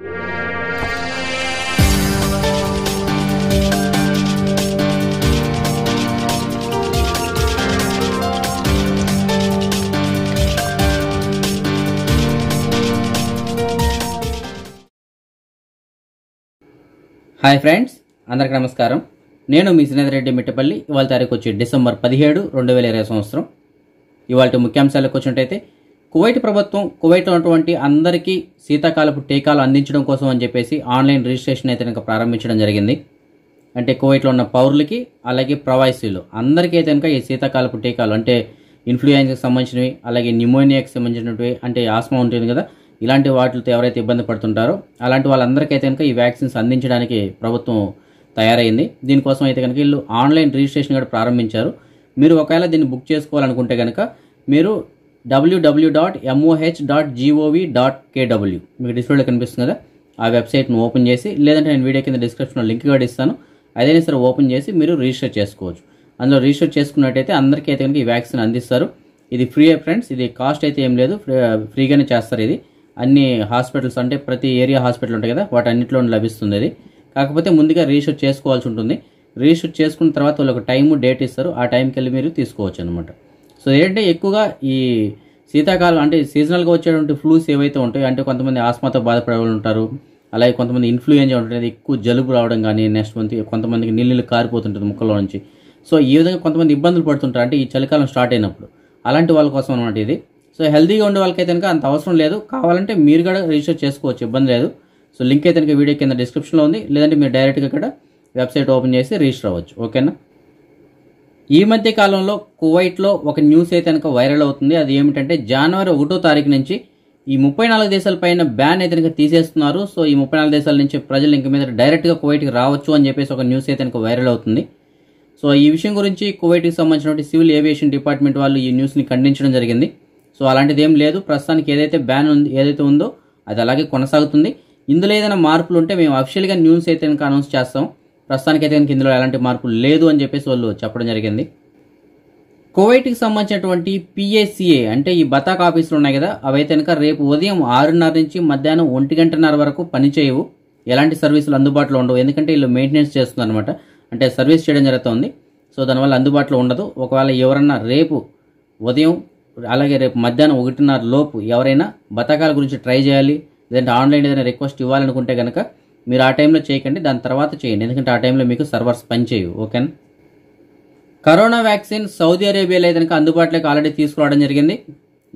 hi friends అందరికి నమస్కారం నేను మీ రెడ్డి మిట్టపల్లి ఇవాళ తారీఖు వచ్చి డిసెంబర్ పదిహేడు రెండు వేల ఇరవై సంవత్సరం ఇవాళ ముఖ్యాంశాలకు వచ్చినట్టయితే కువైట్ ప్రభుత్వం కువైట్లో ఉన్నటువంటి అందరికీ శీతాకాలపు టీకాలు అందించడం కోసం అని చెప్పేసి ఆన్లైన్ రిజిస్ట్రేషన్ అయితే కనుక ప్రారంభించడం జరిగింది అంటే కువైట్లో ఉన్న పౌరులకి అలాగే ప్రవాసీలు అందరికీ అయితే కనుక ఈ శీతాకాలపు టీకాలు అంటే ఇన్ఫ్లుయెన్స్కి సంబంధించినవి అలాగే న్యూమోనియాకి సంబంధించినవి అంటే ఆస్మా ఉంటుంది కదా ఇలాంటి వాటితో ఎవరైతే ఇబ్బంది పడుతుంటారో అలాంటి వాళ్ళందరికీ అయితే కనుక ఈ వ్యాక్సిన్స్ అందించడానికి ప్రభుత్వం తయారైంది దీనికోసం అయితే కనుక వీళ్ళు ఆన్లైన్ రిజిస్ట్రేషన్ కూడా ప్రారంభించారు మీరు ఒకవేళ దీన్ని బుక్ చేసుకోవాలనుకుంటే కనుక మీరు W W dot M O H dot G O V dot K W మీకు డిస్ప్లేలో కనిపిస్తుంది కదా ఆ వెబ్సైట్ను ఓపెన్ చేసి లేదంటే నేను వీడియో కింద డిస్క్రిప్షన్లో లింక్ కూడా ఇస్తాను అదైనా సరే ఓపెన్ చేసి మీరు రిజిస్టర్ చేసుకోవచ్చు అందులో రిజిస్టర్ చేసుకున్నట్టయితే అందరికీ అయితే కనుక ఈ వ్యాక్సిన్ అందిస్తారు ఇది ఫ్రీ ఫ్రెండ్స్ ఇది కాస్ట్ అయితే ఏం లేదు ఫ్రీగానే uh, చేస్తారు ఇది అన్ని హాస్పిటల్స్ అంటే ప్రతి ఏరియా హాస్పిటల్ ఉంటాయి కదా వాటి అన్నింటిలో లభిస్తుంది అది కాకపోతే ముందుగా రిజిస్టర్ చేసుకోవాల్సి ఉంటుంది రిజిస్టర్ చేసుకున్న తర్వాత వాళ్ళు ఒక టైము డేట్ ఇస్తారు ఆ టైంకి వెళ్ళి మీరు తీసుకోవచ్చు అనమాట సో ఏంటంటే ఎక్కువగా ఈ శీతాకాలం అంటే సీజనల్గా వచ్చేటువంటి ఫ్లూస్ ఏవైతే ఉంటాయో అంటే కొంతమంది ఆస్మాతో బాధపడే వాళ్ళు ఉంటారు అలాగే కొంతమంది ఇన్ఫ్లుయెన్జా ఉంటుంది ఎక్కువ జలుబు రావడం కానీ నెక్స్ట్ మంత్ కొంతమందికి నీళ్ళు కారిపోతుంటుంది ముక్కలో నుంచి సో ఈ విధంగా కొంతమంది ఇబ్బందులు పడుతుంటారు అంటే ఈ చలికాలం స్టార్ట్ అయినప్పుడు అలాంటి వాళ్ళ కోసం అనమాట ఇది సో హెల్దీగా ఉండే వాళ్ళకైతే కనుక అంత అవసరం లేదు కావాలంటే మీరు కూడా రిజిస్టర్ చేసుకోవచ్చు ఇబ్బంది లేదు సో లింక్ అయితే కనుక వీడియో కింద డిస్క్రిప్షన్లో ఉంది లేదంటే మీరు డైరెక్ట్గా ఇక్కడ వెబ్సైట్ ఓపెన్ చేసి రిజిస్టర్ అవ్వచ్చు ఓకేనా ఈ మధ్య కాలంలో కువైట్లో ఒక న్యూస్ అయితే కనుక వైరల్ అవుతుంది అది ఏమిటంటే జనవరి ఒకటో తారీఖు నుంచి ఈ ముప్పై నాలుగు దేశాల పైన బ్యాన్ అయితే కనుక తీసేస్తున్నారు సో ఈ ముప్పై నాలుగు దేశాల నుంచి ప్రజలు ఇంక మీద డైరెక్ట్గా కువైట్కి రావచ్చు అని చెప్పేసి ఒక న్యూస్ అయితే కనుక వైరల్ అవుతుంది సో ఈ విషయం గురించి కువైట్కి సంబంధించిన సివిల్ ఏవియేషన్ డిపార్ట్మెంట్ వాళ్ళు ఈ న్యూస్ని ఖండించడం జరిగింది సో అలాంటిది ఏం లేదు ప్రస్తుతానికి ఏదైతే బ్యాన్ ఉంది ఏదైతే ఉందో అది అలాగే కొనసాగుతుంది ఇందులో ఏదైనా మార్పులు ఉంటే మేము అఫిషియల్గా న్యూస్ అయితే కనుక అనౌన్స్ చేస్తాం ప్రస్తుతానికైతే కనుక ఇందులో ఎలాంటి మార్పులు లేదు అని చెప్పేసి వాళ్ళు చెప్పడం జరిగింది కువైట్కి సంబంధించినటువంటి పిఎస్సిఏ అంటే ఈ బతాక్ ఆఫీసులు ఉన్నాయి కదా అవైతే కనుక రేపు ఉదయం ఆరున్నర నుంచి మధ్యాహ్నం ఒంటి గంటన్నర వరకు పనిచేయవు ఎలాంటి సర్వీసులు అందుబాటులో ఉండవు ఎందుకంటే వీళ్ళు మెయింటెనెన్స్ చేస్తుందన్నమాట అంటే సర్వీస్ చేయడం జరుగుతుంది సో దానివల్ల అందుబాటులో ఉండదు ఒకవేళ ఎవరన్నా రేపు ఉదయం అలాగే రేపు మధ్యాహ్నం ఒకటిన్నర లోపు ఎవరైనా బతకాల గురించి ట్రై చేయాలి లేదంటే ఆన్లైన్ ఏదైనా రిక్వెస్ట్ ఇవ్వాలనుకుంటే కనుక మీరు ఆ టైంలో చేయకండి దాని తర్వాత చేయండి ఎందుకంటే ఆ టైంలో మీకు సర్వర్స్ పనిచేయవు ఓకేనా కరోనా వ్యాక్సిన్ సౌదీ అరేబియాలో అయితే అందుబాటులోకి ఆల్రెడీ తీసుకురావడం జరిగింది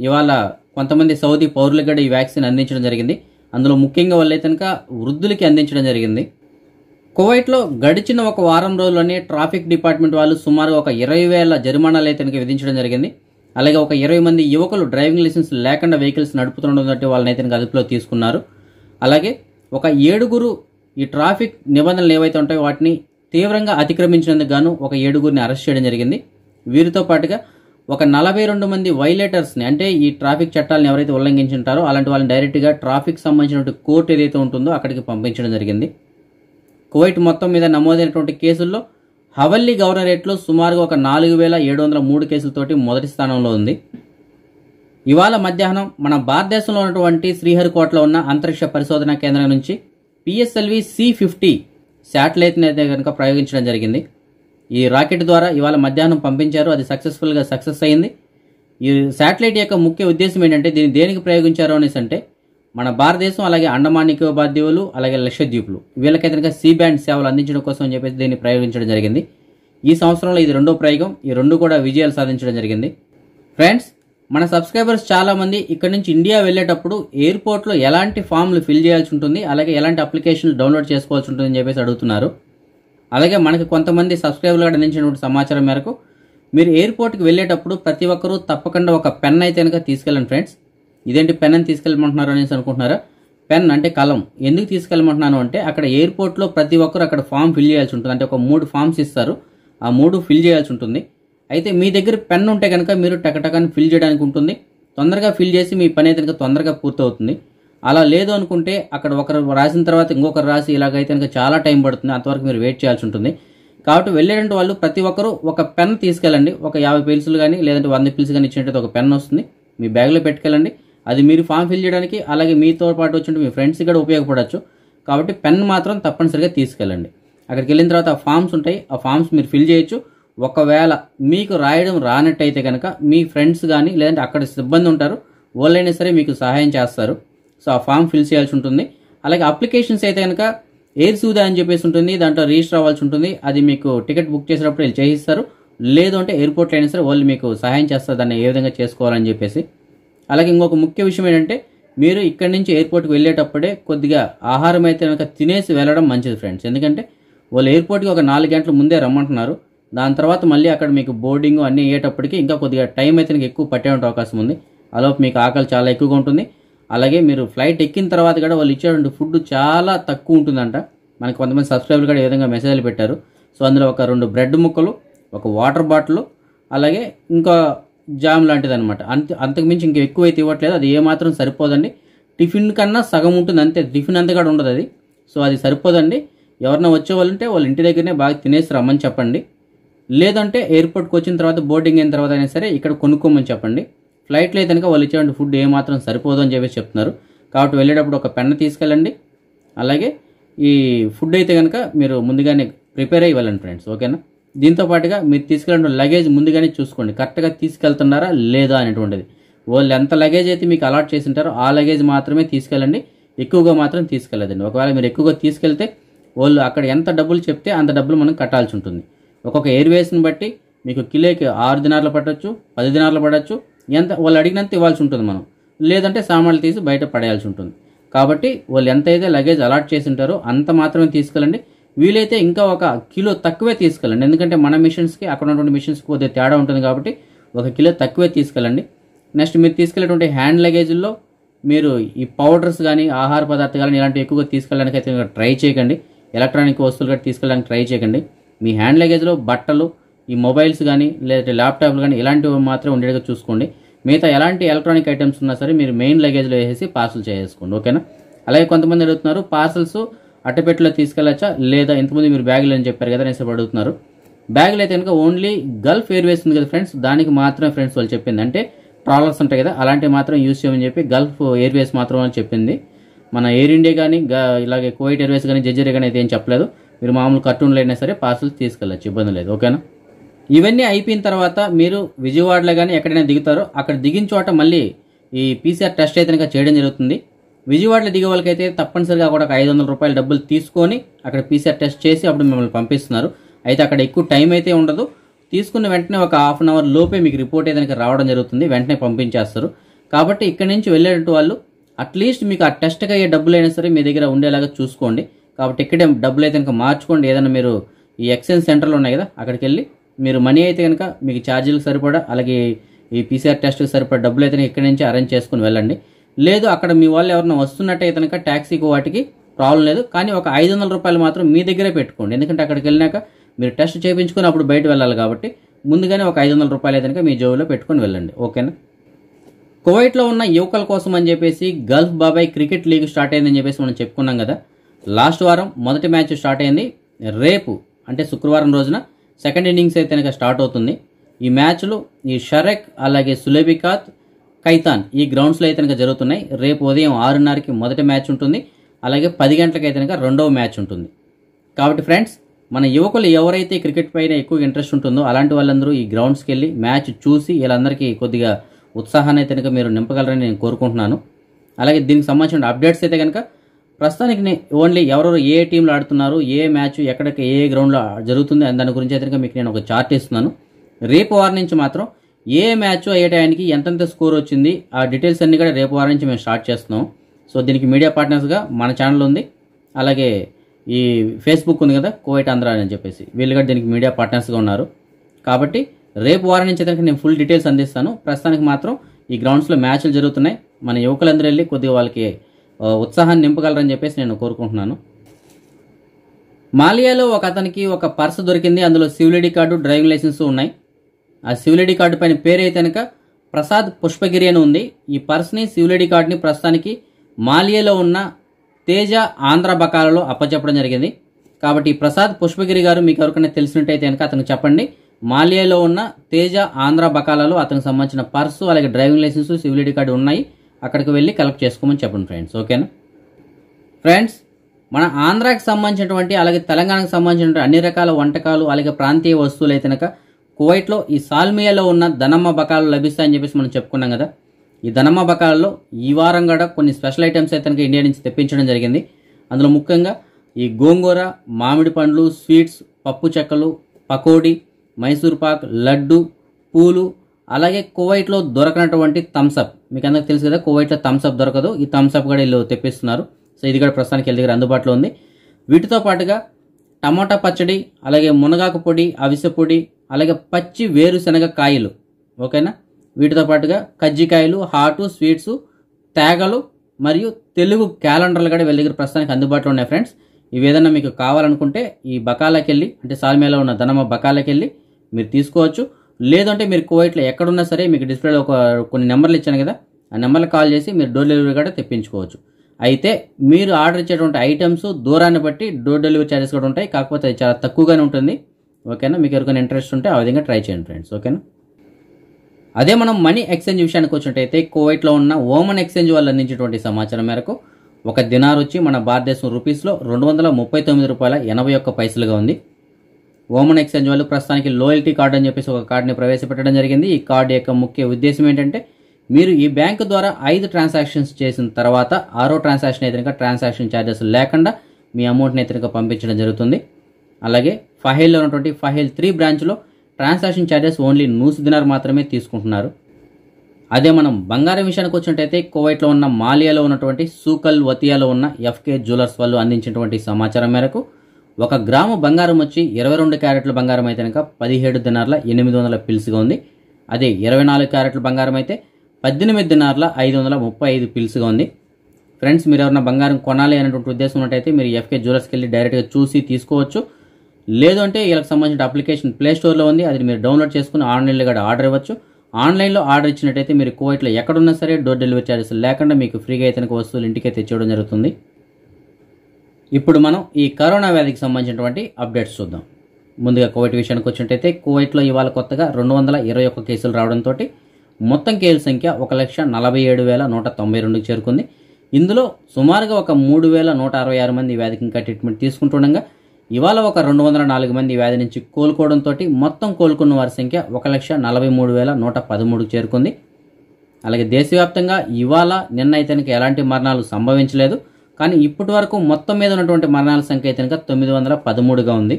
ఇవాళ కొంతమంది సౌదీ పౌరులకు కూడా ఈ వ్యాక్సిన్ అందించడం జరిగింది అందులో ముఖ్యంగా వాళ్ళు కనుక వృద్ధులకి అందించడం జరిగింది కువైట్లో గడిచిన ఒక వారం రోజుల్లోనే ట్రాఫిక్ డిపార్ట్మెంట్ వాళ్ళు సుమారు ఒక ఇరవై వేల జరిమానాలు అయితే కనుక విధించడం జరిగింది అలాగే ఒక ఇరవై మంది యువకులు డ్రైవింగ్ లైసెన్స్ లేకుండా వెహికల్స్ నడుపుతుండటం వాళ్ళని అయితే అదుపులో తీసుకున్నారు అలాగే ఒక ఏడుగురు ఈ ట్రాఫిక్ నిబంధనలు ఏవైతే ఉంటాయో వాటిని తీవ్రంగా అతిక్రమించినందుకు గాను ఒక ఏడుగురిని అరెస్ట్ చేయడం జరిగింది వీరితో పాటుగా ఒక నలభై రెండు మంది వైలేటర్స్ని అంటే ఈ ట్రాఫిక్ చట్టాలను ఎవరైతే ఉల్లంఘించుంటారో అలాంటి వాళ్ళని డైరెక్ట్గా ట్రాఫిక్ సంబంధించినటువంటి కోర్టు ఏదైతే ఉంటుందో అక్కడికి పంపించడం జరిగింది కువైట్ మొత్తం మీద నమోదైనటువంటి కేసుల్లో హవల్లీ గవర్నరేట్లో సుమారుగా ఒక నాలుగు వేల ఏడు వందల మూడు కేసులతోటి మొదటి స్థానంలో ఉంది ఇవాళ మధ్యాహ్నం మన భారతదేశంలో ఉన్నటువంటి శ్రీహరికోటలో ఉన్న అంతరిక్ష పరిశోధన కేంద్రం నుంచి పిఎస్ఎల్వి సి ఫిఫ్టీ శాటిలైట్ని అయితే కనుక ప్రయోగించడం జరిగింది ఈ రాకెట్ ద్వారా ఇవాళ మధ్యాహ్నం పంపించారు అది సక్సెస్ఫుల్గా సక్సెస్ అయింది ఈ శాటిలైట్ యొక్క ముఖ్య ఉద్దేశం ఏంటంటే దీన్ని దేనికి ప్రయోగించారు అనేసి అంటే మన భారతదేశం అలాగే అండమాన్ నికోబార్ దీవులు అలాగే లక్షద్వీపులు వీళ్ళకైతే కనుక సి బ్యాండ్ సేవలు అందించడం కోసం అని చెప్పేసి దీన్ని ప్రయోగించడం జరిగింది ఈ సంవత్సరంలో ఇది రెండో ప్రయోగం ఈ రెండు కూడా విజయాలు సాధించడం జరిగింది ఫ్రెండ్స్ మన సబ్స్క్రైబర్స్ చాలామంది ఇక్కడ నుంచి ఇండియా వెళ్ళేటప్పుడు ఎయిర్పోర్ట్లో ఎలాంటి ఫామ్లు ఫిల్ చేయాల్సి ఉంటుంది అలాగే ఎలాంటి అప్లికేషన్లు డౌన్లోడ్ చేసుకోవాల్సి ఉంటుంది అని చెప్పేసి అడుగుతున్నారు అలాగే మనకి కొంతమంది సబ్స్క్రైబర్లు అందించినటువంటి సమాచారం మేరకు మీరు ఎయిర్పోర్ట్కి వెళ్ళేటప్పుడు ప్రతి ఒక్కరూ తప్పకుండా ఒక పెన్ అయితే కనుక తీసుకెళ్ళండి ఫ్రెండ్స్ ఇదేంటి పెన్ అని తీసుకెళ్ళమంటున్నారు అనేసి అనుకుంటున్నారా పెన్ అంటే కలం ఎందుకు తీసుకెళ్ళమంటున్నాను అంటే అక్కడ ఎయిర్పోర్ట్లో ప్రతి ఒక్కరు అక్కడ ఫామ్ ఫిల్ చేయాల్సి ఉంటుంది అంటే ఒక మూడు ఫామ్స్ ఇస్తారు ఆ మూడు ఫిల్ చేయాల్సి ఉంటుంది అయితే మీ దగ్గర పెన్ ఉంటే కనుక మీరు టకటకాన్ని ఫిల్ చేయడానికి ఉంటుంది తొందరగా ఫిల్ చేసి మీ పని అయితే కనుక తొందరగా పూర్తవుతుంది అలా లేదు అనుకుంటే అక్కడ ఒకరు రాసిన తర్వాత ఇంకొకరు రాసి ఇలాగైతే కనుక చాలా టైం పడుతుంది అంతవరకు మీరు వెయిట్ చేయాల్సి ఉంటుంది కాబట్టి వెళ్ళేటువంటి వాళ్ళు ప్రతి ఒక్కరూ ఒక పెన్ తీసుకెళ్ళండి ఒక యాభై పిల్సులు కానీ లేదంటే వంద పిల్స్ కానీ ఇచ్చినట్టు ఒక పెన్ వస్తుంది మీ బ్యాగ్లో పెట్టుకెళ్ళండి అది మీరు ఫామ్ ఫిల్ చేయడానికి అలాగే మీతో పాటు వచ్చిన మీ ఫ్రెండ్స్ కూడా ఉపయోగపడవచ్చు కాబట్టి పెన్ మాత్రం తప్పనిసరిగా తీసుకెళ్ళండి అక్కడికి వెళ్ళిన తర్వాత ఆ ఫామ్స్ ఉంటాయి ఆ ఫామ్స్ మీరు ఫిల్ చేయొచ్చు ఒకవేళ మీకు రాయడం రానట్టయితే కనుక మీ ఫ్రెండ్స్ కానీ లేదంటే అక్కడ సిబ్బంది ఉంటారు వాళ్ళైనా సరే మీకు సహాయం చేస్తారు సో ఆ ఫామ్ ఫిల్ చేయాల్సి ఉంటుంది అలాగే అప్లికేషన్స్ అయితే కనుక ఏది సూదా అని చెప్పేసి ఉంటుంది దాంట్లో రిజిస్టర్ అవ్వాల్సి ఉంటుంది అది మీకు టికెట్ బుక్ చేసినప్పుడు వీళ్ళు చేయిస్తారు లేదు అంటే ఎయిర్పోర్ట్లో అయినా సరే వాళ్ళు మీకు సహాయం చేస్తారు దాన్ని ఏ విధంగా చేసుకోవాలని చెప్పేసి అలాగే ఇంకొక ముఖ్య విషయం ఏంటంటే మీరు ఇక్కడి నుంచి ఎయిర్పోర్ట్కి వెళ్ళేటప్పుడే కొద్దిగా ఆహారం అయితే కనుక తినేసి వెళ్ళడం మంచిది ఫ్రెండ్స్ ఎందుకంటే వాళ్ళు ఎయిర్పోర్ట్కి ఒక నాలుగు గంటల ముందే రమ్మంటున్నారు దాని తర్వాత మళ్ళీ అక్కడ మీకు బోర్డింగ్ అన్నీ అయ్యేటప్పటికి ఇంకా కొద్దిగా టైం అయితే నీకు ఎక్కువ పట్టేటువంటి అవకాశం ఉంది అలోపు మీకు ఆకలి చాలా ఎక్కువగా ఉంటుంది అలాగే మీరు ఫ్లైట్ ఎక్కిన తర్వాత కూడా వాళ్ళు ఇచ్చేటువంటి ఫుడ్ చాలా తక్కువ ఉంటుందంట మనకి కొంతమంది సబ్స్క్రైబర్లు కూడా ఈ విధంగా మెసేజ్లు పెట్టారు సో అందులో ఒక రెండు బ్రెడ్ ముక్కలు ఒక వాటర్ బాటిల్ అలాగే ఇంకా జామ్ లాంటిది అనమాట అంత అంతకుమించి ఇంక ఎక్కువైతే ఇవ్వట్లేదు అది ఏమాత్రం సరిపోదండి టిఫిన్ కన్నా సగం ఉంటుంది అంతే టిఫిన్ అంతా కూడా ఉండదు అది సో అది సరిపోదండి ఎవరన్నా వచ్చే వాళ్ళు ఉంటే వాళ్ళు ఇంటి దగ్గరనే బాగా తినేసి రమ్మని చెప్పండి లేదంటే ఎయిర్పోర్ట్కి వచ్చిన తర్వాత బోర్డింగ్ అయిన తర్వాత అయినా సరే ఇక్కడ కొనుక్కోమని చెప్పండి ఫ్లైట్లో అయితే కనుక వాళ్ళు ఇచ్చేటువంటి ఫుడ్ ఏమాత్రం సరిపోదు అని చెప్పేసి చెప్తున్నారు కాబట్టి వెళ్ళేటప్పుడు ఒక పెన్ను తీసుకెళ్ళండి అలాగే ఈ ఫుడ్ అయితే కనుక మీరు ముందుగానే ప్రిపేర్ అయ్యి వెళ్ళండి ఫ్రెండ్స్ ఓకేనా దీంతో పాటుగా మీరు తీసుకెళ్ళిన లగేజ్ ముందుగానే చూసుకోండి కరెక్ట్గా తీసుకెళ్తున్నారా లేదా అనేటువంటిది వాళ్ళు ఎంత లగేజ్ అయితే మీకు అలాట్ చేసి ఉంటారో ఆ లగేజ్ మాత్రమే తీసుకెళ్ళండి ఎక్కువగా మాత్రం తీసుకెళ్ళదండి ఒకవేళ మీరు ఎక్కువగా తీసుకెళ్తే వాళ్ళు అక్కడ ఎంత డబ్బులు చెప్తే అంత డబ్బులు మనం కట్టాల్సి ఉంటుంది ఒక్కొక్క ఏర్వేస్ని బట్టి మీకు కిలోకి ఆరు దినార్లు పట్టచ్చు పది దినార్లు పడవచ్చు ఎంత వాళ్ళు అడిగినంత ఇవ్వాల్సి ఉంటుంది మనం లేదంటే సామాన్లు తీసి బయట పడేయాల్సి ఉంటుంది కాబట్టి వాళ్ళు ఎంత అయితే లగేజ్ అలాట్ చేసి ఉంటారో అంత మాత్రమే తీసుకెళ్ళండి వీలైతే ఇంకా ఒక కిలో తక్కువే తీసుకెళ్ళండి ఎందుకంటే మన మిషన్స్కి అక్కడ ఉన్నటువంటి మిషన్స్కి కొద్దిగా తేడా ఉంటుంది కాబట్టి ఒక కిలో తక్కువే తీసుకెళ్ళండి నెక్స్ట్ మీరు తీసుకెళ్ళేటువంటి హ్యాండ్ లగేజ్లో మీరు ఈ పౌడర్స్ కానీ ఆహార పదార్థాలు కానీ ఇలాంటివి ఎక్కువగా తీసుకెళ్ళడానికి అయితే ట్రై చేయకండి ఎలక్ట్రానిక్ వస్తువులు కూడా తీసుకెళ్ళడానికి ట్రై చేయకండి మీ హ్యాండ్ లగేజ్లో బట్టలు ఈ మొబైల్స్ కానీ లేదంటే ల్యాప్టాప్లు కానీ ఇలాంటివి మాత్రమే ఉండేట్టుగా చూసుకోండి మిగతా ఎలాంటి ఎలక్ట్రానిక్ ఐటమ్స్ ఉన్నా సరే మీరు మెయిన్ లగేజ్లో వేసేసి పార్సల్ చేసేసుకోండి ఓకేనా అలాగే కొంతమంది అడుగుతున్నారు పార్సల్స్ అట్టపెట్టిలో తీసుకెళ్ళచ్చా లేదా ఇంతకుముందు మీరు బ్యాగులు అని చెప్పారు కదా అనేసి అడుగుతున్నారు బ్యాగులు అయితే కనుక ఓన్లీ గల్ఫ్ ఎయిర్వేస్ ఉంది కదా ఫ్రెండ్స్ దానికి మాత్రమే ఫ్రెండ్స్ వాళ్ళు చెప్పింది అంటే ట్రావెలర్స్ ఉంటాయి కదా అలాంటివి మాత్రం యూస్ చేయమని చెప్పి గల్ఫ్ ఎయిర్వేస్ మాత్రం అని చెప్పింది మన ఎయిర్ ఇండియా కానీ ఇలాగే కోయిట్ ఎయిర్వేస్ కానీ జెజెర్ కానీ అయితే ఏం చెప్పలేదు మీరు మామూలు కట్టుండలు అయినా సరే పార్సల్ తీసుకెళ్ళచ్చు ఇబ్బంది లేదు ఓకేనా ఇవన్నీ అయిపోయిన తర్వాత మీరు విజయవాడలో కానీ ఎక్కడైనా దిగుతారో అక్కడ దిగిన చోట మళ్ళీ ఈ పీసీఆర్ టెస్ట్ అయితే కనుక చేయడం జరుగుతుంది విజయవాడలో దిగే వాళ్ళకైతే తప్పనిసరిగా కూడా ఒక ఐదు వందల రూపాయల డబ్బులు తీసుకొని అక్కడ పీసీఆర్ టెస్ట్ చేసి అప్పుడు మిమ్మల్ని పంపిస్తున్నారు అయితే అక్కడ ఎక్కువ టైం అయితే ఉండదు తీసుకున్న వెంటనే ఒక హాఫ్ అన్ అవర్ లోపే మీకు రిపోర్ట్ ఏదైనా రావడం జరుగుతుంది వెంటనే పంపించేస్తారు కాబట్టి ఇక్కడ నుంచి వెళ్ళేటట్టు వాళ్ళు అట్లీస్ట్ మీకు ఆ టెస్ట్కి అయ్యే అయినా సరే మీ దగ్గర ఉండేలాగా చూసుకోండి కాబట్టి ఇక్కడే డబ్బులు అయితే కనుక మార్చుకోండి ఏదైనా మీరు ఈ ఎక్స్చేంజ్ సెంటర్లు ఉన్నాయి కదా అక్కడికి వెళ్ళి మీరు మనీ అయితే కనుక మీకు ఛార్జీలకు సరిపడా అలాగే ఈ పీసీఆర్ టెస్ట్కి సరిపడా డబ్బులు అయితే ఇక్కడి నుంచి అరేంజ్ చేసుకుని వెళ్ళండి లేదు అక్కడ మీ వాళ్ళు ఎవరైనా వస్తున్నట్టే కనుక ట్యాక్సీకి వాటికి ప్రాబ్లం లేదు కానీ ఒక ఐదు వందల రూపాయలు మాత్రం మీ దగ్గరే పెట్టుకోండి ఎందుకంటే అక్కడికి వెళ్ళినాక మీరు టెస్ట్ చేయించుకుని అప్పుడు బయట వెళ్ళాలి కాబట్టి ముందుగానే ఒక ఐదు వందల రూపాయలు అయితే మీ జోబులో పెట్టుకొని వెళ్ళండి ఓకేనా కువైట్లో ఉన్న యువకుల కోసం అని చెప్పేసి గల్ఫ్ బాబాయ్ క్రికెట్ లీగ్ స్టార్ట్ అయిందని చెప్పేసి మనం చెప్పుకున్నాం కదా లాస్ట్ వారం మొదటి మ్యాచ్ స్టార్ట్ అయింది రేపు అంటే శుక్రవారం రోజున సెకండ్ ఇన్నింగ్స్ అయితే కనుక స్టార్ట్ అవుతుంది ఈ మ్యాచ్లు ఈ షరెక్ అలాగే సులేబికాత్ కైతాన్ ఈ గ్రౌండ్స్లో అయితే కనుక జరుగుతున్నాయి రేపు ఉదయం ఆరున్నరకి మొదటి మ్యాచ్ ఉంటుంది అలాగే పది గంటలకు అయితే కనుక రెండవ మ్యాచ్ ఉంటుంది కాబట్టి ఫ్రెండ్స్ మన యువకులు ఎవరైతే క్రికెట్ పైన ఎక్కువ ఇంట్రెస్ట్ ఉంటుందో అలాంటి వాళ్ళందరూ ఈ గ్రౌండ్స్కి వెళ్ళి మ్యాచ్ చూసి వీళ్ళందరికీ కొద్దిగా ఉత్సాహాన్ని అయితే కనుక మీరు నింపగలరని నేను కోరుకుంటున్నాను అలాగే దీనికి సంబంధించిన అప్డేట్స్ అయితే కనుక ప్రస్తుతానికి ఓన్లీ ఎవరెవరు ఏ టీంలో ఆడుతున్నారు ఏ మ్యాచ్ ఎక్కడికి ఏ గ్రౌండ్లో జరుగుతుంది అని దాని గురించి అయితే మీకు నేను ఒక చార్ట్ ఇస్తున్నాను రేపు వారి నుంచి మాత్రం ఏ మ్యాచ్ అయ్యే టైంకి ఎంతెంత స్కోర్ వచ్చింది ఆ డీటెయిల్స్ అన్నీ కూడా రేపు వారి నుంచి మేము స్టార్ట్ చేస్తున్నాం సో దీనికి మీడియా పార్ట్నర్స్గా మన ఛానల్ ఉంది అలాగే ఈ ఫేస్బుక్ ఉంది కదా కోవైట్ ఆంధ్ర అని చెప్పేసి వీళ్ళు కూడా దీనికి మీడియా పార్ట్నర్స్గా ఉన్నారు కాబట్టి రేపు వారం నుంచి అయితే నేను ఫుల్ డీటెయిల్స్ అందిస్తాను ప్రస్తుతానికి మాత్రం ఈ గ్రౌండ్స్లో మ్యాచ్లు జరుగుతున్నాయి మన యువకులందరూ వెళ్ళి కొద్దిగా వాళ్ళకి ఉత్సాహాన్ని నింపగలరని చెప్పేసి నేను కోరుకుంటున్నాను మాలియాలో ఒక అతనికి ఒక పర్స్ దొరికింది అందులో civil ID card driving licence ఉన్నాయి ఆ సివిల్ ఐడి కార్డు పైన పేరు అయితే కనుక ప్రసాద్ పుష్పగిరి అని ఉంది ఈ పర్స్ని సివిల్ ఐడి కార్డుని ప్రస్తుతానికి మాలియాలో ఉన్న తేజ ఆంధ్ర బకాలలో అప్పచెప్పడం జరిగింది కాబట్టి ప్రసాద్ పుష్పగిరి గారు మీకు ఎవరికైనా తెలిసినట్టయితే కనుక అతను చెప్పండి మాలియాలో ఉన్న తేజ ఆంధ్ర బకాలలో అతనికి సంబంధించిన పర్సు అలాగే driving licence civil ID card ఉన్నాయి అక్కడికి వెళ్ళి కలెక్ట్ చేసుకోమని చెప్పండి ఫ్రెండ్స్ ఓకేనా ఫ్రెండ్స్ మన ఆంధ్రాకి సంబంధించినటువంటి అలాగే తెలంగాణకు సంబంధించినటువంటి అన్ని రకాల వంటకాలు అలాగే ప్రాంతీయ వస్తువులు అయితేనక కువైట్లో ఈ సాల్మియాలో ఉన్న ధనమ్మ బకాలు లభిస్తాయని చెప్పేసి మనం చెప్పుకున్నాం కదా ఈ ధనమ్మ బకాలలో ఈ వారం కూడా కొన్ని స్పెషల్ ఐటమ్స్ అయితే ఇండియా నుంచి తెప్పించడం జరిగింది అందులో ముఖ్యంగా ఈ గోంగూర మామిడి పండ్లు స్వీట్స్ పప్పు చెక్కలు పకోడీ మైసూర్ పాక్ లడ్డు పూలు అలాగే కువైట్లో దొరకనటువంటి థమ్సప్ మీకు అందరికి తెలుసు కదా కువైట్లో థమ్సప్ దొరకదు ఈ థమ్స్అప్ కూడా వీళ్ళు తెప్పిస్తున్నారు సో ఇది కూడా ప్రస్తుతానికి వెళ్ళి దగ్గర అందుబాటులో ఉంది వీటితో పాటుగా టమాటా పచ్చడి అలాగే మునగాకు పొడి అవిసె పొడి అలాగే పచ్చి వేరుశనగ కాయలు ఓకేనా వీటితో పాటుగా కజ్జికాయలు హాటు స్వీట్స్ తేగలు మరియు తెలుగు క్యాలెండర్లు కూడా వీళ్ళ దగ్గర ప్రస్తుతానికి అందుబాటులో ఉన్నాయి ఫ్రెండ్స్ ఇవి ఏదైనా మీకు కావాలనుకుంటే ఈ బకాలకెళ్ళి అంటే సాల్మేలో ఉన్న ధనమ బకాలకెళ్ళి మీరు తీసుకోవచ్చు లేదంటే మీరు కువైట్లో ఎక్కడున్నా సరే మీకు డిస్ప్లేలో ఒక కొన్ని నెంబర్లు ఇచ్చాను కదా ఆ నెంబర్లు కాల్ చేసి మీరు డోర్ డెలివరీ కూడా తెప్పించుకోవచ్చు అయితే మీరు ఆర్డర్ ఇచ్చేటువంటి ఐటమ్స్ దూరాన్ని బట్టి డోర్ డెలివరీ ఛార్జెస్ కూడా ఉంటాయి కాకపోతే అది చాలా తక్కువగానే ఉంటుంది ఓకేనా మీకు ఎవరికైనా ఇంట్రెస్ట్ ఉంటే ఆ విధంగా ట్రై చేయండి ఫ్రెండ్స్ ఓకేనా అదే మనం మనీ ఎక్స్చేంజ్ విషయానికి వచ్చినట్టయితే కోవైట్లో ఉన్న ఓమన్ ఎక్స్చేంజ్ వల్ల అందించేటువంటి సమాచారం మేరకు ఒక దినార్ వచ్చి మన భారతదేశం రూపీస్లో రెండు వందల ముప్పై తొమ్మిది రూపాయల ఎనభై ఒక్క పైసలుగా ఉంది ఓమన్ ఎక్స్చేంజ్ వాళ్ళు ప్రస్తుతానికి లోయల్టీ కార్డ్ అని చెప్పేసి ఒక కార్డుని ప్రవేశపెట్టడం జరిగింది ఈ కార్డు యొక్క ముఖ్య ఉద్దేశం ఏంటంటే మీరు ఈ బ్యాంకు ద్వారా ఐదు ట్రాన్సాక్షన్స్ చేసిన తర్వాత ఆరో ట్రాన్సాక్షన్ అయితే ట్రాన్సాక్షన్ ఛార్జెస్ లేకుండా మీ అమౌంట్ని అయితే పంపించడం జరుగుతుంది అలాగే ఫహైల్లో ఉన్నటువంటి ఫహైల్ త్రీ బ్రాంచ్లో ట్రాన్సాక్షన్ ఛార్జెస్ ఓన్లీ నూసి దినార్ మాత్రమే తీసుకుంటున్నారు అదే మనం బంగారం విషయానికి వచ్చినట్టయితే కోవైట్లో ఉన్న మాలియాలో ఉన్నటువంటి సూకల్ వతియాలో ఉన్న ఎఫ్కే జ్యువెలర్స్ వాళ్ళు అందించినటువంటి సమాచారం మేరకు ఒక గ్రాము బంగారం వచ్చి ఇరవై రెండు క్యారెట్ల బంగారం అయితే కనుక పదిహేడు దినార్ల ఎనిమిది వందల పిలుసుగా ఉంది అదే ఇరవై నాలుగు క్యారెట్ల బంగారం అయితే పద్దెనిమిది దినార్ల ఐదు వందల ముప్పై ఐదు పిలుసుగా ఉంది ఫ్రెండ్స్ మీరు ఎవరైనా బంగారం కొనాలి అనేటువంటి ఉద్దేశం ఉన్నట్టయితే మీరు ఎఫ్కే జ్యువెలర్స్కి వెళ్ళి డైరెక్ట్గా చూసి తీసుకోవచ్చు లేదు అంటే వీళ్ళకి సంబంధించిన అప్లికేషన్ ప్లే స్టోర్లో ఉంది అది మీరు డౌన్లోడ్ చేసుకుని ఆన్లైన్లో కూడా ఆర్డర్ ఇవ్వచ్చు ఆన్లైన్లో ఆర్డర్ ఇచ్చినట్టయితే మీరు కోవైట్లో ఎక్కడున్నా సరే డోర్ డెలివరీ ఛార్జెస్ లేకుండా మీకు ఫ్రీగా అయితే వస్తువులు ఇంటికైతే తెచ్చేయడం జరుగుతుంది ఇప్పుడు మనం ఈ కరోనా వ్యాధికి సంబంధించినటువంటి అప్డేట్స్ చూద్దాం ముందుగా కోవిడ్ విషయానికి వచ్చినట్టయితే కోవైట్లో ఇవాళ కొత్తగా రెండు వందల ఇరవై ఒక్క కేసులు రావడంతో మొత్తం కేసుల సంఖ్య ఒక లక్ష నలభై ఏడు వేల నూట తొంభై రెండుకి చేరుకుంది ఇందులో సుమారుగా ఒక మూడు వేల నూట అరవై ఆరు మంది వ్యాధికి ఇంకా ట్రీట్మెంట్ తీసుకుంటుండగా ఇవాళ ఒక రెండు వందల నాలుగు మంది వ్యాధి నుంచి కోలుకోవడంతో మొత్తం కోలుకున్న వారి సంఖ్య ఒక లక్ష నలభై మూడు వేల నూట పదమూడుకు చేరుకుంది అలాగే దేశవ్యాప్తంగా ఇవాళ నిన్న ఎలాంటి మరణాలు సంభవించలేదు కానీ ఇప్పటి వరకు మొత్తం మీద ఉన్నటువంటి మరణాల సంఖ్య అయితే కనుక తొమ్మిది వందల పదమూడుగా ఉంది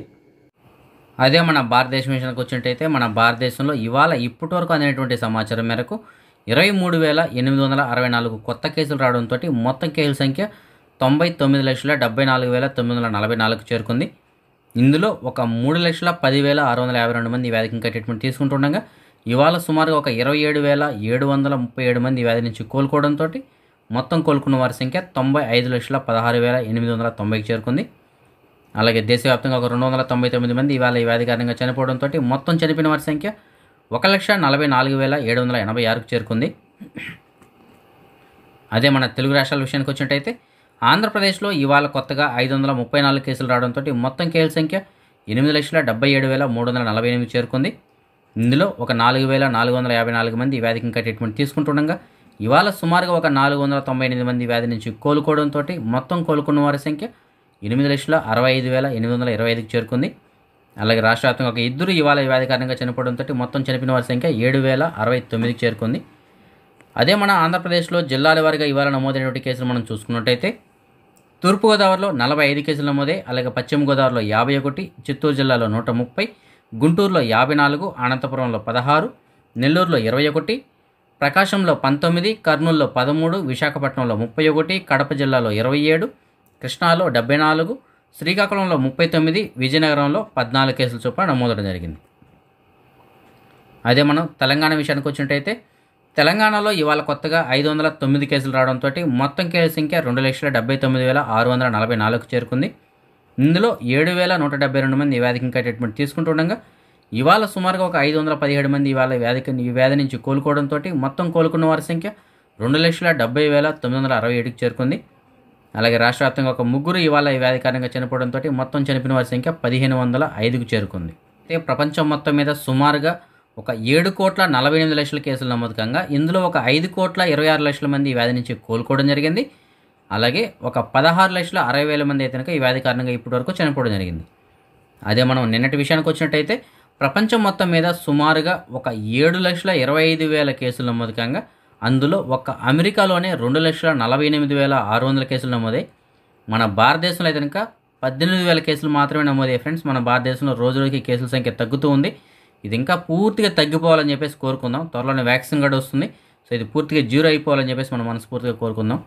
అదే మన భారతదేశం విషయానికి వచ్చినట్టయితే మన భారతదేశంలో ఇవాళ ఇప్పటి వరకు అందినటువంటి సమాచారం మేరకు ఇరవై మూడు వేల ఎనిమిది వందల అరవై నాలుగు కొత్త కేసులు రావడంతో మొత్తం కేసుల సంఖ్య తొంభై తొమ్మిది లక్షల డెబ్బై నాలుగు వేల తొమ్మిది వందల నలభై నాలుగు చేరుకుంది ఇందులో ఒక మూడు లక్షల పదివేల ఆరు వందల యాభై రెండు మంది వ్యాధికి ఇంకా ట్రీట్మెంట్ తీసుకుంటుండగా ఇవాళ సుమారుగా ఒక ఇరవై ఏడు వేల ఏడు వందల ముప్పై ఏడు మంది వ్యాధి నుంచి కోలుకోవడంతో మొత్తం కోలుకున్న వారి సంఖ్య తొంభై ఐదు లక్షల పదహారు వేల ఎనిమిది వందల తొంభైకి చేరుకుంది అలాగే దేశవ్యాప్తంగా ఒక రెండు వందల తొంభై తొమ్మిది మంది ఇవాళ ఈ వ్యాధి కారణంగా చనిపోవడంతో మొత్తం చనిపోయిన వారి సంఖ్య ఒక లక్ష నలభై నాలుగు వేల ఏడు వందల ఎనభై ఆరుకు చేరుకుంది అదే మన తెలుగు రాష్ట్రాల విషయానికి వచ్చినట్టయితే ఆంధ్రప్రదేశ్లో ఇవాళ కొత్తగా ఐదు వందల ముప్పై నాలుగు కేసులు రావడంతో మొత్తం కేసుల సంఖ్య ఎనిమిది లక్షల డెబ్బై ఏడు వేల మూడు వందల నలభై ఎనిమిది చేరుకుంది ఇందులో ఒక నాలుగు వేల నాలుగు వందల యాభై నాలుగు మంది వ్యాధికి ఇంకా ట్రీట్మెంట్ తీసుకుంటుండగా ఇవాళ సుమారుగా ఒక నాలుగు వందల తొంభై ఎనిమిది మంది వ్యాధి నుంచి కోలుకోవడంతో మొత్తం కోలుకున్న వారి సంఖ్య ఎనిమిది లక్షల అరవై ఐదు వేల ఎనిమిది వందల ఇరవై ఐదుకి చేరుకుంది అలాగే రాష్ట్ర వ్యాప్తంగా ఒక ఇద్దరు ఇవాళ వ్యాధి కారణంగా చనిపోవడంతో మొత్తం చనిపోయిన వారి సంఖ్య ఏడు వేల అరవై తొమ్మిదికి చేరుకుంది అదే మన ఆంధ్రప్రదేశ్లో జిల్లాల వారిగా ఇవాళ నమోదైనటువంటి కేసులు మనం చూసుకున్నట్టయితే తూర్పుగోదావరిలో నలభై ఐదు కేసులు నమోదే అలాగే పశ్చిమ గోదావరిలో యాభై ఒకటి చిత్తూరు జిల్లాలో నూట ముప్పై గుంటూరులో యాభై నాలుగు అనంతపురంలో పదహారు నెల్లూరులో ఇరవై ఒకటి ప్రకాశంలో పంతొమ్మిది కర్నూల్లో పదమూడు విశాఖపట్నంలో ముప్పై ఒకటి కడప జిల్లాలో ఇరవై ఏడు కృష్ణాలో డెబ్బై నాలుగు శ్రీకాకుళంలో ముప్పై తొమ్మిది విజయనగరంలో పద్నాలుగు కేసులు చొప్పున నమోదడం జరిగింది అదే మనం తెలంగాణ విషయానికి వచ్చినట్టయితే తెలంగాణలో ఇవాళ కొత్తగా ఐదు వందల తొమ్మిది కేసులు రావడంతో మొత్తం కేసు సంఖ్య రెండు లక్షల డెబ్బై తొమ్మిది వేల ఆరు వందల నలభై నాలుగుకు చేరుకుంది ఇందులో ఏడు వేల నూట డెబ్బై రెండు మంది వ్యాధికి ఇంకా ట్రీట్మెంట్ తీసుకుంటుండగా ఇవాళ సుమారుగా ఒక ఐదు వందల పదిహేడు మంది ఇవాళ వ్యాధి ఈ వ్యాధి నుంచి కోలుకోవడంతో మొత్తం కోలుకున్న వారి సంఖ్య రెండు లక్షల డెబ్బై వేల తొమ్మిది వందల అరవై ఏడుకి చేరుకుంది అలాగే రాష్ట్ర వ్యాప్తంగా ఒక ముగ్గురు ఇవాళ ఈ వ్యాధి కారణంగా చనిపోవడంతో మొత్తం చనిపోయిన వారి సంఖ్య పదిహేను వందల ఐదుకు చేరుకుంది అయితే ప్రపంచం మొత్తం మీద సుమారుగా ఒక ఏడు కోట్ల నలభై ఎనిమిది లక్షల కేసులు నమోదు కాగా ఇందులో ఒక ఐదు కోట్ల ఇరవై ఆరు లక్షల మంది ఈ వ్యాధి నుంచి కోలుకోవడం జరిగింది అలాగే ఒక పదహారు లక్షల అరవై వేల మంది అయితే ఈ వ్యాధి కారణంగా ఇప్పటివరకు చనిపోవడం జరిగింది అదే మనం నిన్నటి విషయానికి వచ్చినట్టయితే ప్రపంచం మొత్తం మీద సుమారుగా ఒక ఏడు లక్షల ఇరవై ఐదు వేల కేసులు నమోదు కాగా అందులో ఒక్క అమెరికాలోనే రెండు లక్షల నలభై ఎనిమిది వేల ఆరు వందల కేసులు నమోదై మన భారతదేశంలో అయితే కనుక పద్దెనిమిది వేల కేసులు మాత్రమే నమోదయ్యాయి ఫ్రెండ్స్ మన భారతదేశంలో రోజు రోజుకి కేసుల సంఖ్య తగ్గుతూ ఉంది ఇది ఇంకా పూర్తిగా తగ్గిపోవాలని చెప్పేసి కోరుకుందాం త్వరలోనే వ్యాక్సిన్ కూడా వస్తుంది సో ఇది పూర్తిగా జీరో అయిపోవాలని చెప్పేసి మనం మనస్ఫూర్తిగా కోరుకుందాం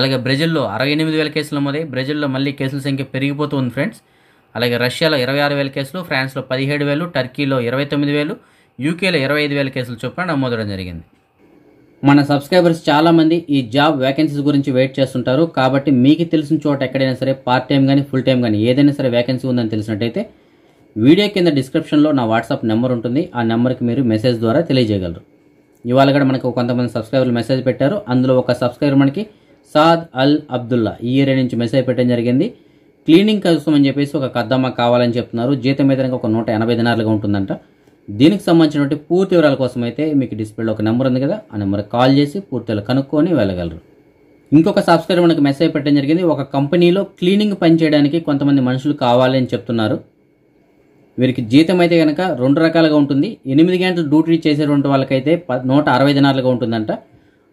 అలాగే బ్రెజిల్లో అరవై ఎనిమిది వేల కేసులు నమోదై బ్రెజిల్లో మళ్ళీ కేసుల సంఖ్య పెరిగిపోతుంది ఫ్రెండ్స్ అలాగే రష్యాలో ఇరవై ఆరు వేల కేసులు ఫ్రాన్స్లో పదిహేడు వేలు టర్కీలో ఇరవై తొమ్మిది వేలు యూకేలో ఇరవై ఐదు వేల కేసులు చొప్పున నమోదడం జరిగింది మన సబ్స్క్రైబర్స్ చాలామంది ఈ జాబ్ వ్యాకెన్సీస్ గురించి వెయిట్ చేస్తుంటారు కాబట్టి మీకు తెలిసిన చోట ఎక్కడైనా సరే పార్ట్ టైం కానీ ఫుల్ టైం కానీ ఏదైనా సరే వేకెన్సీ ఉందని తెలిసినట్టయితే వీడియో కింద డిస్క్రిప్షన్లో నా వాట్సాప్ నెంబర్ ఉంటుంది ఆ నెంబర్కి మీరు మెసేజ్ ద్వారా తెలియజేయగలరు ఇవాళ కూడా మనకు కొంతమంది సబ్స్క్రైబర్లు మెసేజ్ పెట్టారు అందులో ఒక సబ్స్క్రైబర్ మనకి సాద్ అల్ అబ్దుల్లా ఈ ఏరియా నుంచి మెసేజ్ పెట్టడం జరిగింది క్లీనింగ్ కోసం అని చెప్పేసి ఒక కద్దమ్మ కావాలని చెప్తున్నారు జీతం మీద ఒక నూట ఎనభై దినాలుగా ఉంటుందంట దీనికి సంబంధించినటువంటి పూర్తి వివరాల కోసం అయితే మీకు డిస్ప్లేలో ఒక నెంబర్ ఉంది కదా ఆ నెంబర్ కాల్ చేసి పూర్తిలు కనుక్కొని వెళ్ళగలరు ఇంకొక సబ్స్క్రైబర్ మనకు మెసేజ్ పెట్టడం జరిగింది ఒక కంపెనీలో క్లీనింగ్ పని చేయడానికి కొంతమంది మనుషులు కావాలని చెప్తున్నారు వీరికి జీతం అయితే కనుక రెండు రకాలుగా ఉంటుంది ఎనిమిది గంటలు డ్యూటీ చేసేటువంటి వాళ్ళకైతే నూట అరవై దినాలుగా ఉంటుందంట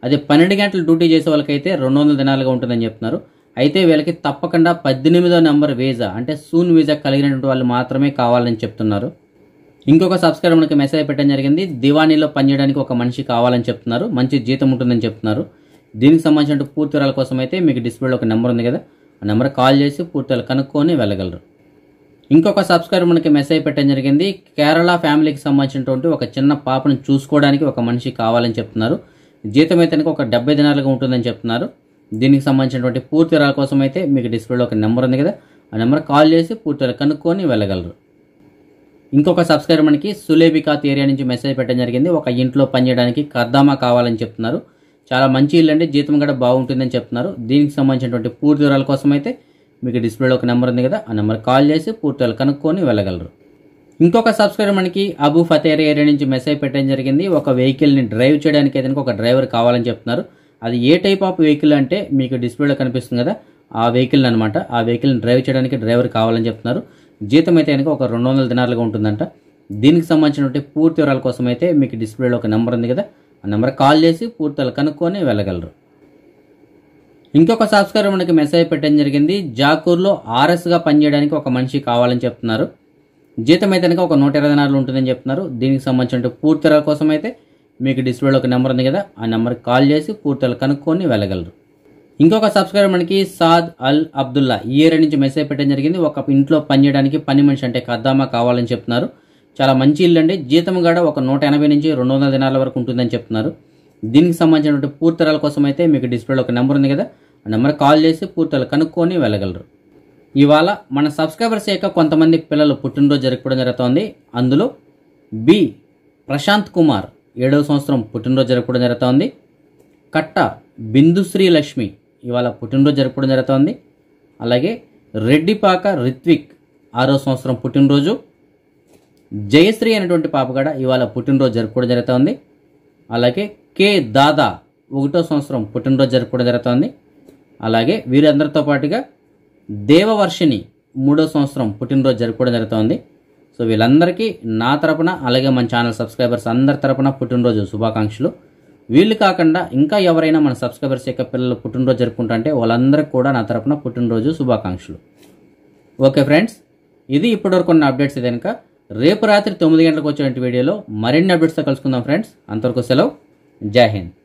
అదే పన్నెండు గంటలు డ్యూటీ చేసే వాళ్ళకైతే రెండు వందల దినాలుగా ఉంటుందని చెప్తున్నారు అయితే వీళ్ళకి తప్పకుండా పద్దెనిమిదో నెంబర్ వీజా అంటే సూన్ వీజా కలిగినటువంటి వాళ్ళు మాత్రమే కావాలని చెప్తున్నారు ఇంకొక సబ్స్క్రైబర్ మనకి మెసేజ్ పెట్టడం జరిగింది దివాణీలో పనిచేయడానికి ఒక మనిషి కావాలని చెప్తున్నారు మంచి జీతం ఉంటుందని చెప్తున్నారు దీనికి సంబంధించిన పూర్తి వివరాల కోసం అయితే మీకు డిస్ప్లేలో ఒక నెంబర్ ఉంది కదా ఆ నెంబర్ కాల్ చేసి పూర్తిలు కనుక్కొని వెళ్ళగలరు ఇంకొక సబ్స్క్రైబర్ మనకి మెసేజ్ పెట్టడం జరిగింది కేరళ ఫ్యామిలీకి సంబంధించినటువంటి ఒక చిన్న పాపను చూసుకోవడానికి ఒక మనిషి కావాలని చెప్తున్నారు జీతం అయితే ఒక డెబ్బై దినాలుగా ఉంటుందని చెప్తున్నారు దీనికి సంబంధించినటువంటి పూర్తి వివరాల కోసం అయితే మీకు డిస్ప్లేలో ఒక నెంబర్ ఉంది కదా ఆ నెంబర్ కాల్ చేసి పూర్తి కనుక్కొని వెళ్ళగలరు ఇంకొక సబ్స్క్రైబర్ మనకి సులేబికాత్ ఏరియా నుంచి మెసేజ్ పెట్టడం జరిగింది ఒక ఇంట్లో పనిచేయడానికి కర్దామా కావాలని చెప్తున్నారు చాలా మంచి ఇల్లు అండి జీతం కూడా బాగుంటుందని చెప్తున్నారు దీనికి సంబంధించినటువంటి పూర్తి వివరాల కోసం అయితే మీకు డిస్ప్లేలో ఒక నెంబర్ ఉంది కదా ఆ నెంబర్ కాల్ చేసి పూర్తి కనుక్కొని వెళ్ళగలరు ఇంకొక సబ్స్క్రైబర్ మనకి అబు ఫతేర్ ఏరియా నుంచి మెసేజ్ పెట్టడం జరిగింది ఒక వెహికల్ని డ్రైవ్ చేయడానికి అయితే ఒక డ్రైవర్ కావాలని చెప్తున్నారు అది ఏ టైప్ ఆఫ్ వెహికల్ అంటే మీకు డిస్ప్లేలో కనిపిస్తుంది కదా ఆ వెహికల్ అనమాట ఆ వెహికల్ని డ్రైవ్ చేయడానికి డ్రైవర్ కావాలని చెప్తున్నారు జీతం అయితే కనుక ఒక రెండు వందల దినాలుగా ఉంటుందంట దీనికి సంబంధించినటువంటి పూర్తి వివరాల కోసం అయితే మీకు డిస్ప్లేలో ఒక నెంబర్ ఉంది కదా ఆ నెంబర్ కాల్ చేసి పూర్తి కనుక్కొని వెళ్ళగలరు ఇంకొక సబ్స్క్రైబర్ మనకి మెసేజ్ పెట్టడం జరిగింది జాకూర్లో ఆర్ఎస్గా పనిచేయడానికి ఒక మనిషి కావాలని చెప్తున్నారు జీతం అయితే కనుక ఒక నూట ఇరవై దినాలు ఉంటుందని చెప్తున్నారు దీనికి సంబంధించిన పూర్తి కోసం అయితే మీకు డిస్ప్లేలో ఒక నెంబర్ ఉంది కదా ఆ నెంబర్కి కాల్ చేసి పూర్తిగా కనుక్కొని వెళ్ళగలరు ఇంకొక సబ్స్క్రైబర్ మనకి సాద్ అల్ అబ్దుల్లా ఈ ఏరియా నుంచి మెసేజ్ పెట్టడం జరిగింది ఒక ఇంట్లో పని చేయడానికి పని మనిషి అంటే కద్దామా కావాలని చెప్తున్నారు చాలా మంచి ఇల్లు అండి జీతం గడ ఒక నూట ఎనభై నుంచి రెండు వందల దినాల వరకు ఉంటుందని చెప్తున్నారు దీనికి సంబంధించినటువంటి పూర్తరాల కోసం అయితే మీకు డిస్ప్లేలో ఒక నెంబర్ ఉంది కదా ఆ నెంబర్ కాల్ చేసి పూర్తలు కనుక్కొని వెళ్ళగలరు ఇవాళ మన సబ్స్క్రైబర్స్ యొక్క కొంతమంది పిల్లలు పుట్టినరోజు జరుపుకోవడం జరుగుతోంది అందులో బి ప్రశాంత్ కుమార్ ఏడవ సంవత్సరం పుట్టినరోజు జరుపుకోవడం జరుగుతోంది కట్ట బిందుశ్రీ లక్ష్మి ఇవాళ పుట్టినరోజు జరుపుకోవడం జరుగుతోంది అలాగే రెడ్డిపాక రిత్విక్ ఆరో సంవత్సరం పుట్టినరోజు జయశ్రీ అనేటువంటి పాప కూడా ఇవాళ పుట్టినరోజు జరుపుకోవడం జరుగుతోంది అలాగే కే దాదా ఒకటో సంవత్సరం పుట్టినరోజు జరుపుకోవడం జరుగుతోంది అలాగే వీరందరితో పాటుగా దేవవర్షిణి మూడో సంవత్సరం పుట్టినరోజు జరుపుకోవడం జరుగుతోంది సో వీళ్ళందరికీ నా తరపున అలాగే మన ఛానల్ సబ్స్క్రైబర్స్ అందరి తరపున పుట్టినరోజు శుభాకాంక్షలు వీళ్ళు కాకుండా ఇంకా ఎవరైనా మన సబ్స్క్రైబర్స్ యొక్క పిల్లలు పుట్టినరోజు జరుపుకుంటుంటే వాళ్ళందరికీ కూడా నా తరపున పుట్టినరోజు శుభాకాంక్షలు ఓకే ఫ్రెండ్స్ ఇది ఇప్పటివరకు ఉన్న అప్డేట్స్ ఇది కనుక రేపు రాత్రి తొమ్మిది గంటలకు వచ్చేటువంటి వీడియోలో మరిన్ని అప్డేట్స్తో కలుసుకుందాం ఫ్రెండ్స్ అంతవరకు సెలవు జై హింద్